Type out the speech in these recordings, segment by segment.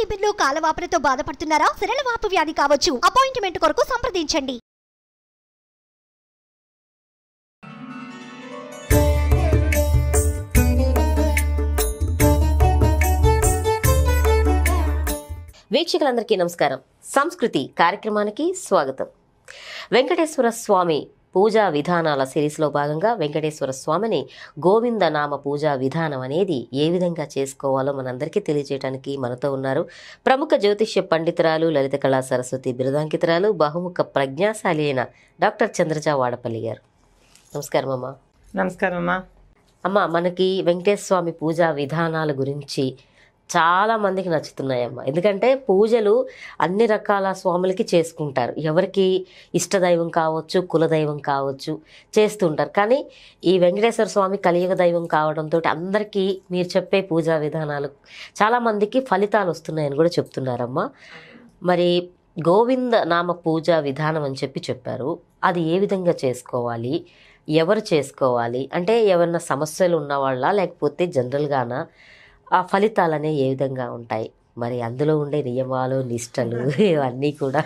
టిఫిన్లు కాలవాపులతో బాధపడుతున్నారా వాపు వ్యాధి కావచ్చు అపాయింట్మెంట్ కొరకు సంప్రదించండి వీక్షకులందరికీ నమస్కారం సంస్కృతి కార్యక్రమానికి స్వాగతం వెంకటేశ్వర స్వామి పూజా విధానాల సిరీస్లో భాగంగా వెంకటేశ్వర స్వామిని గోవిందనామ పూజా విధానం అనేది ఏ విధంగా చేసుకోవాలో మనందరికీ తెలియజేయడానికి మనతో ఉన్నారు ప్రముఖ జ్యోతిష్య పండితురాలు లలిత కళా సరస్వతి బిరుదాంకితురాలు బహుముఖ ప్రజ్ఞాశాలి అయిన డాక్టర్ చంద్రజ వాడపల్లి గారు నమస్కారం అమ్మా నమస్కారం అమ్మా అమ్మ మనకి వెంకటేశ్వర స్వామి పూజా విధానాల గురించి చాలా మందికి నచ్చుతున్నాయమ్మ ఎందుకంటే పూజలు అన్ని రకాల స్వాములకి చేసుకుంటారు ఎవరికి ఇష్టదైవం కావచ్చు కులదైవం కావచ్చు చేస్తుంటారు కానీ ఈ వెంకటేశ్వర స్వామి కలియుగ దైవం కావడంతో అందరికీ మీరు చెప్పే పూజా విధానాలు చాలామందికి ఫలితాలు వస్తున్నాయని కూడా చెప్తున్నారమ్మ మరి గోవింద నామ పూజా విధానం అని చెప్పి చెప్పారు అది ఏ విధంగా చేసుకోవాలి ఎవరు చేసుకోవాలి అంటే ఏమన్నా సమస్యలు ఉన్నవాళ్ళ లేకపోతే జనరల్గానా ఆ ఫలితాలనే ఏ విధంగా ఉంటాయి మరి అందులో ఉండే నియమాలు నిష్టలు ఇవన్నీ కూడా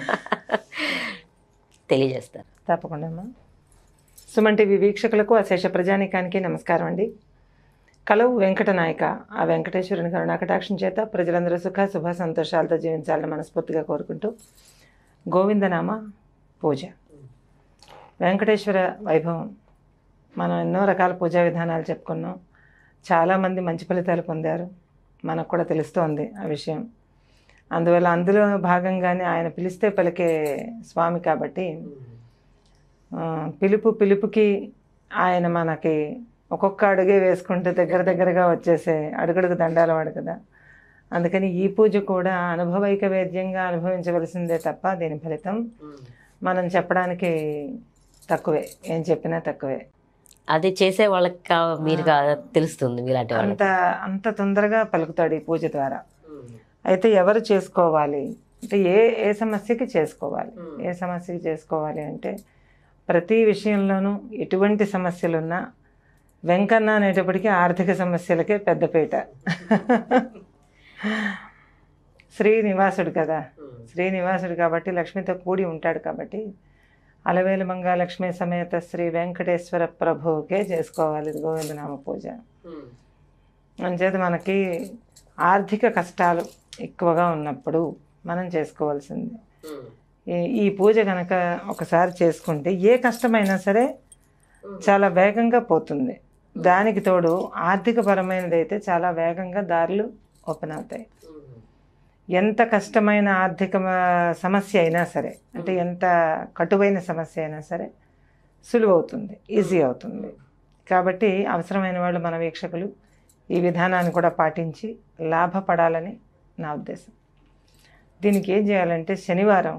తెలియజేస్తారు తప్పకుండా అమ్మా సుమంటి వీక్షకులకు అశేష ప్రజానీకానికి నమస్కారం అండి కలవు వెంకటనాయక ఆ వెంకటేశ్వరుని కటాక్షం చేత ప్రజలందరూ సుఖ శుభ సంతోషాలతో జీవించాలని మనస్ఫూర్తిగా కోరుకుంటూ గోవిందనామ పూజ వెంకటేశ్వర వైభవం మనం ఎన్నో రకాల పూజా విధానాలు చెప్పుకున్నాం చాలామంది మంచి ఫలితాలు పొందారు మనకు కూడా తెలుస్తోంది ఆ విషయం అందువల్ల అందులో భాగంగానే ఆయన పిలిస్తే పలికే స్వామి కాబట్టి పిలుపు పిలుపుకి ఆయన మనకి ఒక్కొక్క అడుగే వేసుకుంటే దగ్గర దగ్గరగా వచ్చేసే అడుగడుగు దండాల వాడు కదా అందుకని ఈ పూజ కూడా అనుభవైక వేద్యంగా అనుభవించవలసిందే తప్ప దీని ఫలితం మనం చెప్పడానికి తక్కువే ఏం చెప్పినా తక్కువే అది చేసే వాళ్ళకి మీరు తెలుస్తుంది మీలాంటి అంత అంత తొందరగా పలుకుతాడు ఈ పూజ ద్వారా అయితే ఎవరు చేసుకోవాలి అంటే ఏ ఏ సమస్యకి చేసుకోవాలి ఏ సమస్యకి చేసుకోవాలి అంటే ప్రతి విషయంలోనూ ఎటువంటి సమస్యలున్నా వెంకన్న అనేటప్పటికీ ఆర్థిక సమస్యలకే పెద్దపేట శ్రీనివాసుడు కదా శ్రీనివాసుడు కాబట్టి లక్ష్మితో కూడి ఉంటాడు కాబట్టి అలవేలు మంగాలక్ష్మి సమేత శ్రీ వెంకటేశ్వర ప్రభువుకే చేసుకోవాలి ఇది గోవిందనామ పూజ hmm. అంచేది మనకి ఆర్థిక కష్టాలు ఎక్కువగా ఉన్నప్పుడు మనం చేసుకోవాల్సింది hmm. ఈ పూజ కనుక ఒకసారి చేసుకుంటే ఏ కష్టమైనా సరే hmm. చాలా వేగంగా పోతుంది దానికి తోడు ఆర్థిక అయితే చాలా వేగంగా దారులు ఓపెన్ అవుతాయి ఎంత కష్టమైన ఆర్థిక సమస్య అయినా సరే అంటే ఎంత కటువైన సమస్య అయినా సరే సులువవుతుంది ఈజీ అవుతుంది కాబట్టి అవసరమైన వాళ్ళు మన వీక్షకులు ఈ విధానాన్ని కూడా పాటించి లాభపడాలని నా ఉద్దేశం దీనికి ఏం చేయాలంటే శనివారం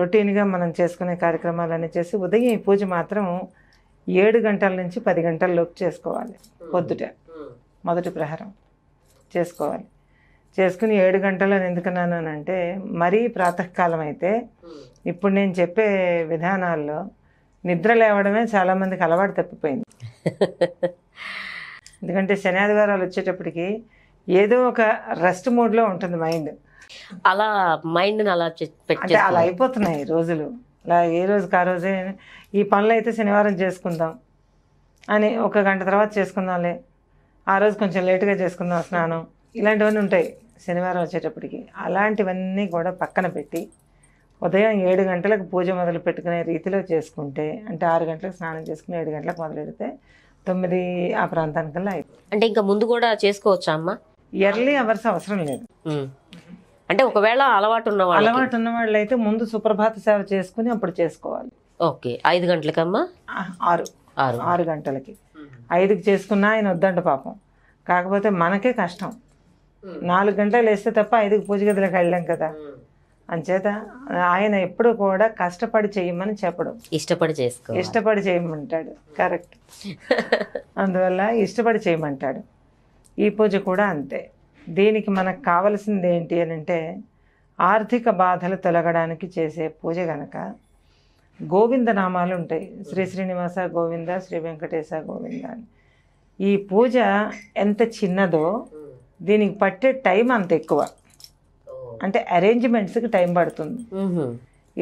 రొటీన్గా మనం చేసుకునే కార్యక్రమాలన్నీ చేసి ఉదయం ఈ పూజ మాత్రం ఏడు గంటల నుంచి పది గంటల లోపు చేసుకోవాలి పొద్దుట మొదటి ప్రహారం చేసుకోవాలి చేసుకుని ఏడు ఎందుకున్నాను అని అంటే మరీ ప్రాతకాలం అయితే ఇప్పుడు నేను చెప్పే విధానాల్లో నిద్ర లేవడమే చాలామందికి అలవాటు తప్పిపోయింది ఎందుకంటే శని ఆదివారాలు వచ్చేటప్పటికి ఏదో ఒక రెస్ట్ మూడ్లో ఉంటుంది మైండ్ అలా మైండ్ని అలా అంటే అలా అయిపోతున్నాయి రోజులు అలా ఏ రోజుకి ఆ రోజే ఈ పనులు అయితే శనివారం చేసుకుందాం అని ఒక గంట తర్వాత చేసుకుందాంలే ఆ రోజు కొంచెం లేటుగా చేసుకుందాం స్నానం ఇలాంటివన్నీ ఉంటాయి శనివారం వచ్చేటప్పటికి అలాంటివన్నీ కూడా పక్కన పెట్టి ఉదయం ఏడు గంటలకు పూజ మొదలు పెట్టుకునే రీతిలో చేసుకుంటే అంటే ఆరు గంటలకు స్నానం చేసుకుని ఏడు గంటలకు మొదలు పెడితే తొమ్మిది ఆ ప్రాంతానికల్లా అయిపోతుంది అంటే ఇంకా ముందు కూడా చేసుకోవచ్చా అమ్మా ఎర్లీ అవర్స్ అవసరం లేదు అంటే ఒకవేళ అలవాటు ఉన్న అలవాటు ఉన్న వాళ్ళు అయితే ముందు సుప్రభాత సేవ చేసుకుని అప్పుడు చేసుకోవాలి ఓకే ఐదు గంటలకమ్మా ఆరు ఆరు ఆరు గంటలకి ఐదుకి చేసుకున్నా ఆయన వద్దంట పాపం కాకపోతే మనకే కష్టం నాలుగు గంటలు వేస్తే తప్ప ఐదుకు పూజ గదిలోకి వెళ్ళాం కదా అంచేత ఆయన ఎప్పుడు కూడా కష్టపడి చేయమని చెప్పడం ఇష్టపడి చేసుకో ఇష్టపడి చేయమంటాడు కరెక్ట్ అందువల్ల ఇష్టపడి చేయమంటాడు ఈ పూజ కూడా అంతే దీనికి మనకు కావలసింది ఏంటి అని అంటే ఆర్థిక బాధలు తొలగడానికి చేసే పూజ గనక గోవింద నామాలు ఉంటాయి శ్రీ శ్రీనివాస గోవింద శ్రీ వెంకటేశ గోవింద అని ఈ పూజ ఎంత చిన్నదో దీనికి పట్టే టైం అంత ఎక్కువ అంటే అరేంజ్మెంట్స్కి టైం పడుతుంది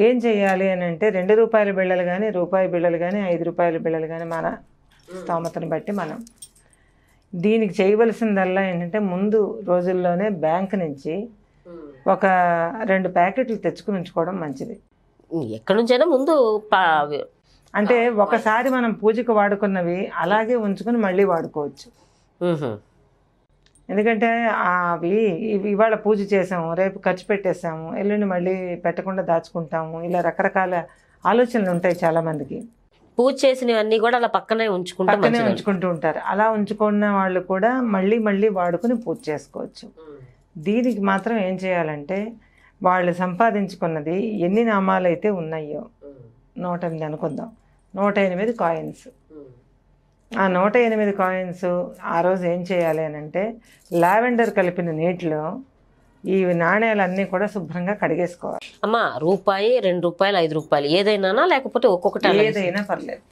ఏం చేయాలి అని అంటే రెండు రూపాయల బిళ్ళలు కానీ రూపాయి బిళ్ళలు కానీ ఐదు రూపాయల బిళ్ళలు కానీ మన స్తోమతను బట్టి మనం దీనికి చేయవలసిందల్లా ఏంటంటే ముందు రోజుల్లోనే బ్యాంక్ నుంచి ఒక రెండు ప్యాకెట్లు తెచ్చుకుని ఉంచుకోవడం మంచిది ఎక్కడి నుంచైనా ముందు అంటే ఒకసారి మనం పూజకు వాడుకున్నవి అలాగే ఉంచుకుని మళ్ళీ వాడుకోవచ్చు ఎందుకంటే అవి ఇవాళ పూజ చేసాము రేపు ఖర్చు పెట్టేసాము ఎల్లుండి మళ్ళీ పెట్టకుండా దాచుకుంటాము ఇలా రకరకాల ఆలోచనలు ఉంటాయి చాలామందికి పూజ చేసినవన్నీ కూడా అలా పక్కనే ఉంచుకుంటా పక్కనే ఉంచుకుంటూ ఉంటారు అలా ఉంచుకున్న వాళ్ళు కూడా మళ్ళీ మళ్ళీ వాడుకుని పూజ చేసుకోవచ్చు దీనికి మాత్రం ఏం చేయాలంటే వాళ్ళు సంపాదించుకున్నది ఎన్ని నామాలు అయితే ఉన్నాయో నూట ఎనిమిది అనుకుందాం నూట ఎనిమిది కాయిన్స్ ఆ నూట ఎనిమిది కాయిన్స్ ఆ రోజు ఏం చేయాలి అని అంటే లావెండర్ కలిపిన నీటిలో ఈ నాణేలన్నీ కూడా శుభ్రంగా కడిగేసుకోవాలి అమ్మా రూపాయి రెండు రూపాయలు ఐదు రూపాయలు ఏదైనా లేకపోతే ఒక్కొక్కటి ఏదైనా పర్లేదు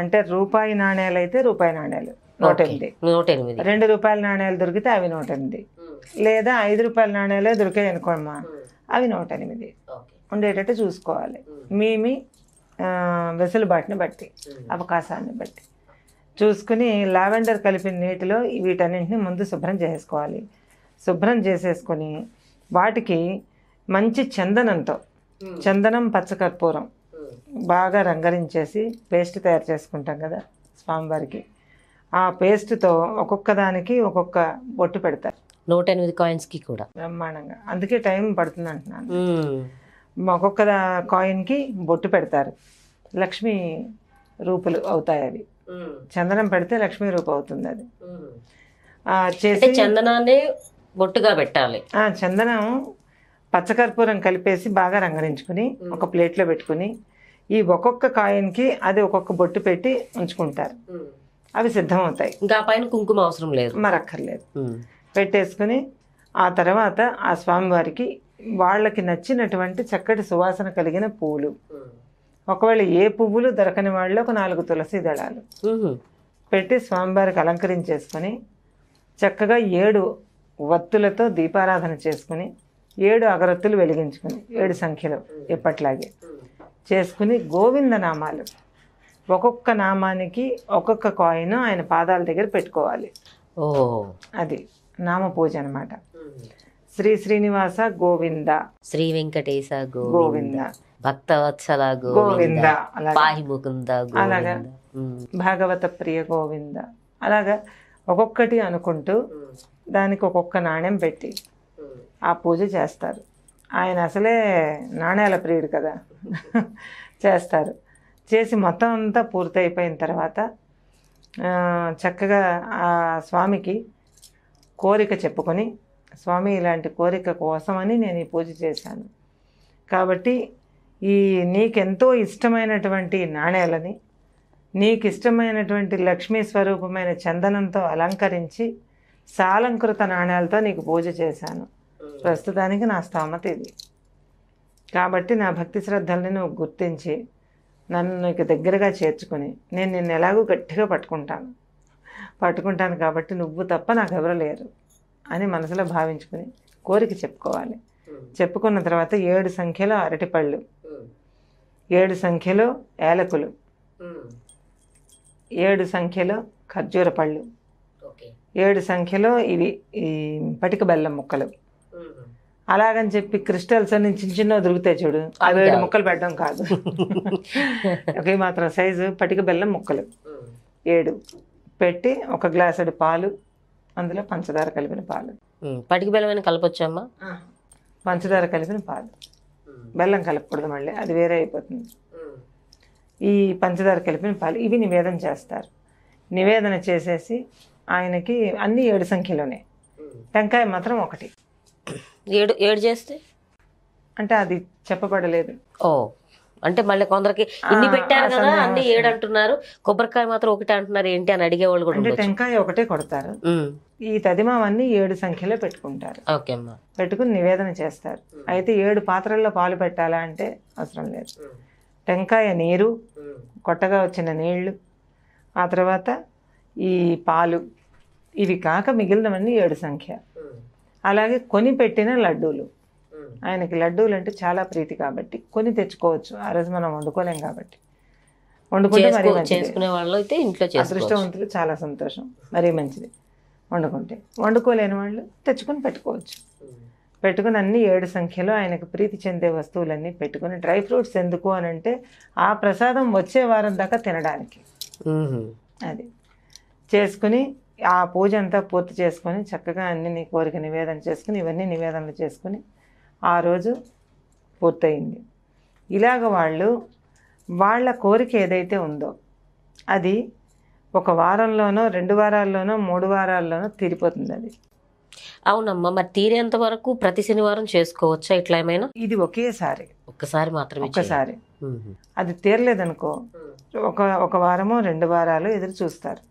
అంటే రూపాయి నాణేలు అయితే రూపాయి నాణేలు నూట ఎనిమిది నూట ఎనిమిది రెండు రూపాయల నాణేలు దొరికితే అవి నూట ఎనిమిది లేదా ఐదు రూపాయల నాణేలే దొరికాయి అనుకోమ్మా అవి నూట ఎనిమిది ఉండేటట్టు చూసుకోవాలి మీ మీ వెసులుబాటుని బట్టి అవకాశాన్ని బట్టి చూసుకుని లావెండర్ కలిపిన నీటిలో వీటన్నింటిని ముందు శుభ్రం చేసుకోవాలి శుభ్రం చేసేసుకొని వాటికి మంచి చందనంతో చందనం పచ్చకర్పూరం బాగా రంగరించేసి పేస్ట్ తయారు చేసుకుంటాం కదా స్వామివారికి ఆ పేస్ట్తో ఒక్కొక్క దానికి ఒక్కొక్క బొట్టు పెడతారు నూట ఎనిమిది కాయిన్స్కి కూడా బ్రహ్మాండంగా అందుకే టైం పడుతుంది అంటున్నాను ఒక్కొక్క కాయిన్కి బొట్టు పెడతారు లక్ష్మి రూపులు అవుతాయి అవి చందనం పెడితే లక్ష్మీ రూపం అవుతుంది అది చేసి చందనాన్ని బొట్టుగా పెట్టాలి చందనం పచ్చకర్పూరం కలిపేసి బాగా రంగరించుకుని ఒక ప్లేట్లో పెట్టుకుని ఈ ఒక్కొక్క కాయిన్కి అది ఒక్కొక్క బొట్టు పెట్టి ఉంచుకుంటారు అవి సిద్ధం అవుతాయి ఇంకా పైన కుంకుమ అవసరం లేదు మరక్కర్లేదు పెట్టేసుకుని ఆ తర్వాత ఆ స్వామివారికి వాళ్ళకి నచ్చినటువంటి చక్కటి సువాసన కలిగిన పూలు ఒకవేళ ఏ పువ్వులు దొరకని వాళ్ళు ఒక నాలుగు తులసి దళాలు పెట్టి స్వామివారికి అలంకరించేసుకొని చక్కగా ఏడు వత్తులతో దీపారాధన చేసుకుని ఏడు అగరత్తులు వెలిగించుకుని ఏడు సంఖ్యలో ఎప్పట్లాగే చేసుకుని గోవింద నామాలు ఒక్కొక్క నామానికి ఒక్కొక్క కాయిన్ ఆయన పాదాల దగ్గర పెట్టుకోవాలి అది నామ పూజ అనమాట శ్రీ శ్రీనివాస గోవింద శ్రీ వెంకటేశ గోవింద భక్తవత్సల గోవింద పాహి ముకుంద అలాగా భాగవత ప్రియ గోవింద అలాగా ఒక్కొక్కటి అనుకుంటూ దానికి ఒక్కొక్క నాణ్యం పెట్టి ఆ పూజ చేస్తారు ఆయన అసలే నాణ్యాల ప్రియుడు కదా చేస్తారు చేసి మొత్తం అంతా పూర్తి అయిపోయిన తర్వాత చక్కగా ఆ స్వామికి కోరిక చెప్పుకొని స్వామి ఇలాంటి కోరిక కోసమని నేను ఈ పూజ చేశాను కాబట్టి ఈ నీకెంతో ఇష్టమైనటువంటి నాణేలని నీకు ఇష్టమైనటువంటి లక్ష్మీ స్వరూపమైన చందనంతో అలంకరించి సాలంకృత నాణ్యాలతో నీకు పూజ చేశాను ప్రస్తుతానికి నా స్థామత ఇది కాబట్టి నా భక్తి శ్రద్ధల్ని నువ్వు గుర్తించి నన్ను నీకు దగ్గరగా చేర్చుకుని నేను నిన్ను ఎలాగో గట్టిగా పట్టుకుంటాను పట్టుకుంటాను కాబట్టి నువ్వు తప్ప నాకు ఎవరు లేరు అని మనసులో భావించుకుని కోరిక చెప్పుకోవాలి చెప్పుకున్న తర్వాత ఏడు సంఖ్యలో అరటిపళ్ళు ఏడు సంఖ్యలో ఏలకులు ఏడు సంఖ్యలో ఖర్జూర పళ్ళు ఏడు సంఖ్యలో ఇవి ఈ పటిక బెల్లం ముక్కలు అలాగని చెప్పి క్రిస్టల్స్ అని చిన్న చిన్న దొరుకుతాయి చూడు అవి ఏడు ముక్కలు పెట్టడం కాదు ఒకే మాత్రం సైజు పటిక బెల్లం ముక్కలు ఏడు పెట్టి ఒక గ్లాసుడు పాలు అందులో పంచదార కలిపిన పాలు పటిక బెల్లం కలపొచ్చమ్మా పంచదార కలిపిన పాలు బెల్లం కలపకూడదు మళ్ళీ అది వేరే అయిపోతుంది ఈ పంచదార కలిపిన పాలు ఇవి నివేదన చేస్తారు నివేదన చేసేసి ఆయనకి అన్ని ఏడు సంఖ్యలోనే టెంకాయ మాత్రం ఒకటి ఏడు ఏడు చేస్తే అంటే అది చెప్పబడలేదు ఓ అంటే మళ్ళీ కొందరికి ఇన్ని పెట్టారు కదా అన్ని ఏడు అంటున్నారు కొబ్బరికాయ మాత్రం ఒకటే అంటున్నారు ఏంటి అని అడిగే వాళ్ళు కూడా టెంకాయ ఒకటే కొడతారు ఈ తదిమావన్నీ ఏడు సంఖ్యలో పెట్టుకుంటారు పెట్టుకుని నివేదన చేస్తారు అయితే ఏడు పాత్రల్లో పాలు పెట్టాలా అంటే అవసరం లేదు టెంకాయ నీరు కొట్టగా వచ్చిన నీళ్లు ఆ తర్వాత ఈ పాలు ఇవి కాక మిగిలినవన్నీ ఏడు సంఖ్య అలాగే కొని పెట్టిన లడ్డూలు ఆయనకి లడ్డూలు అంటే చాలా ప్రీతి కాబట్టి కొని తెచ్చుకోవచ్చు ఆ రోజు మనం వండుకోలేం కాబట్టి వండుకుంటే మరీ మంచిది వాళ్ళు అయితే ఇంట్లో అదృష్టవంతులు చాలా సంతోషం మరీ మంచిది వండుకుంటే వండుకోలేని వాళ్ళు తెచ్చుకొని పెట్టుకోవచ్చు పెట్టుకుని అన్ని ఏడు సంఖ్యలో ఆయనకు ప్రీతి చెందే వస్తువులన్నీ పెట్టుకుని డ్రై ఫ్రూట్స్ ఎందుకు అని అంటే ఆ ప్రసాదం వచ్చే వారం దాకా తినడానికి అది చేసుకుని ఆ పూజ అంతా పూర్తి చేసుకొని చక్కగా అన్ని నీ కోరిక నివేదన చేసుకుని ఇవన్నీ నివేదనలు చేసుకుని ఆ రోజు పూర్తయింది ఇలాగ వాళ్ళు వాళ్ళ కోరిక ఏదైతే ఉందో అది ఒక వారంలోనో రెండు వారాల్లోనో మూడు వారాల్లోనో తీరిపోతుంది అది అవునమ్మా మరి తీరేంత వరకు ప్రతి శనివారం చేసుకోవచ్చా ఇట్లా ఏమైనా ఇది ఒకేసారి ఒక్కసారి మాత్రమే ఒక్కసారి అది తీరలేదనుకో ఒక ఒక వారము రెండు వారాలు ఎదురు చూస్తారు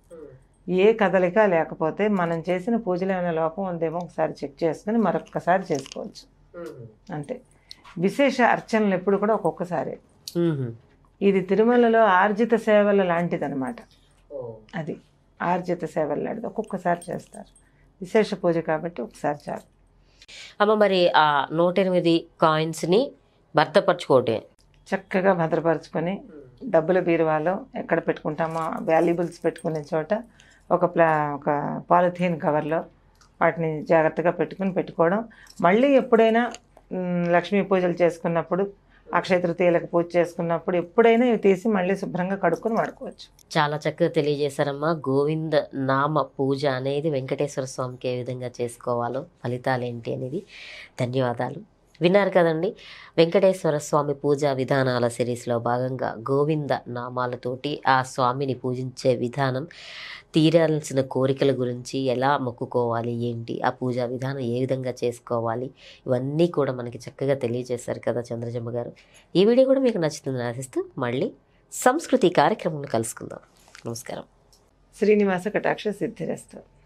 ఏ కదలిక లేకపోతే మనం చేసిన పూజలు ఏమైనా లోపం ఉందేమో ఒకసారి చెక్ చేసుకుని మరొకసారి చేసుకోవచ్చు అంతే విశేష అర్చనలు ఎప్పుడు కూడా ఒక్కొక్కసారి ఇది తిరుమలలో ఆర్జిత సేవల లాంటిదనమాట అది ఆర్జిత సేవలు లాంటిది ఒక్కొక్కసారి చేస్తారు విశేష పూజ కాబట్టి ఒకసారి చాలు అమ్మ మరి ఆ నూట ఎనిమిది కాయిన్స్ని భర్తపరచుకోవటే చక్కగా భద్రపరచుకొని డబ్బుల బీరువాలో ఎక్కడ పెట్టుకుంటామో వాల్యుబుల్స్ పెట్టుకునే చోట ఒక ప్లా ఒక పాలిథీన్ కవర్లో వాటిని జాగ్రత్తగా పెట్టుకుని పెట్టుకోవడం మళ్ళీ ఎప్పుడైనా లక్ష్మీ పూజలు చేసుకున్నప్పుడు అక్షయ తృతీయలకు పూజ చేసుకున్నప్పుడు ఎప్పుడైనా ఇవి తీసి మళ్ళీ శుభ్రంగా కడుక్కొని వాడుకోవచ్చు చాలా చక్కగా తెలియజేశారమ్మా గోవింద నామ పూజ అనేది వెంకటేశ్వర స్వామికి ఏ విధంగా చేసుకోవాలో ఫలితాలు ఏంటి అనేది ధన్యవాదాలు విన్నారు కదండి వెంకటేశ్వర స్వామి పూజా విధానాల సిరీస్లో భాగంగా గోవింద నామాలతోటి ఆ స్వామిని పూజించే విధానం తీరాల్సిన కోరికల గురించి ఎలా మొక్కుకోవాలి ఏంటి ఆ పూజా విధానం ఏ విధంగా చేసుకోవాలి ఇవన్నీ కూడా మనకి చక్కగా తెలియజేశారు కదా చంద్రజమ్మ గారు ఈ వీడియో కూడా మీకు నచ్చుతుందని ఆశిస్తూ మళ్ళీ సంస్కృతి కార్యక్రమంలో కలుసుకుందాం నమస్కారం శ్రీనివాస కటాక్ష సిద్ధిరస్తు